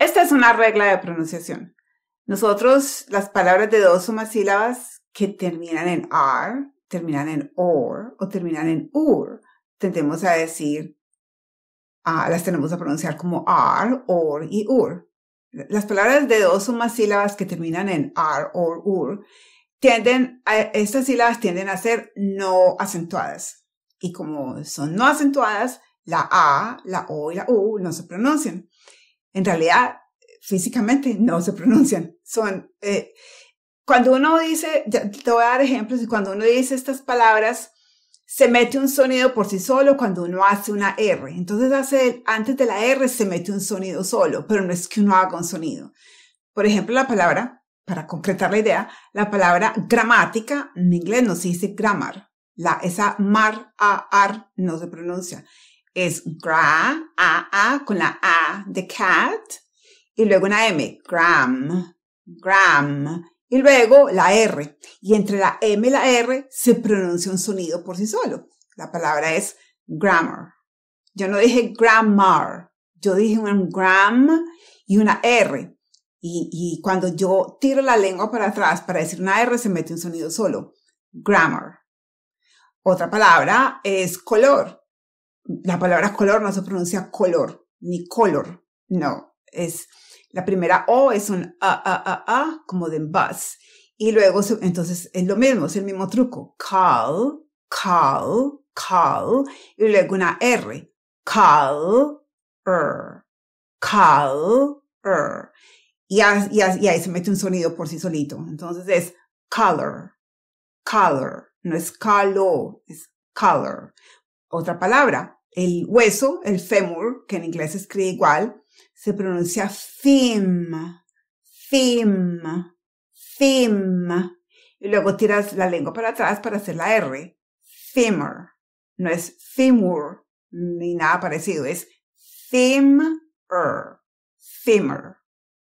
Esta es una regla de pronunciación. Nosotros, las palabras de dos o más sílabas que terminan en ar, terminan en or o terminan en ur, tendemos a decir, las tenemos a pronunciar como ar, or y ur. Las palabras de dos o más sílabas que terminan en ar, or, ur, tienden, estas sílabas tienden a ser no acentuadas. Y como son no acentuadas, la a, la o y la u no se pronuncian en realidad físicamente no se pronuncian. Son, eh, cuando uno dice, te voy a dar ejemplos, cuando uno dice estas palabras, se mete un sonido por sí solo cuando uno hace una R. Entonces, hace, antes de la R se mete un sonido solo, pero no es que uno haga un sonido. Por ejemplo, la palabra, para concretar la idea, la palabra gramática en inglés no se dice grammar. La, esa mar, a, ar no se pronuncia es gra, a, a, con la a de cat, y luego una m, gram, gram, y luego la r. Y entre la m y la r se pronuncia un sonido por sí solo. La palabra es grammar. Yo no dije grammar, yo dije un gram y una r. Y, y cuando yo tiro la lengua para atrás para decir una r se mete un sonido solo. Grammar. Otra palabra es color la palabra color no se pronuncia color, ni color, no, es la primera O es un a, a, a, a, como de bus. Y luego, entonces es lo mismo, es el mismo truco. Call, call, call. Y luego una R. Call, er. Call, er. Y, ahí se mete un sonido por sí solito. Entonces es color, color. No es calo, es color otra palabra. El hueso, el femur, que en inglés se escribe igual, se pronuncia fem, fem, fem, Y luego tiras la lengua para atrás para hacer la R. Femur. No es femur, ni nada parecido, es femur, femur.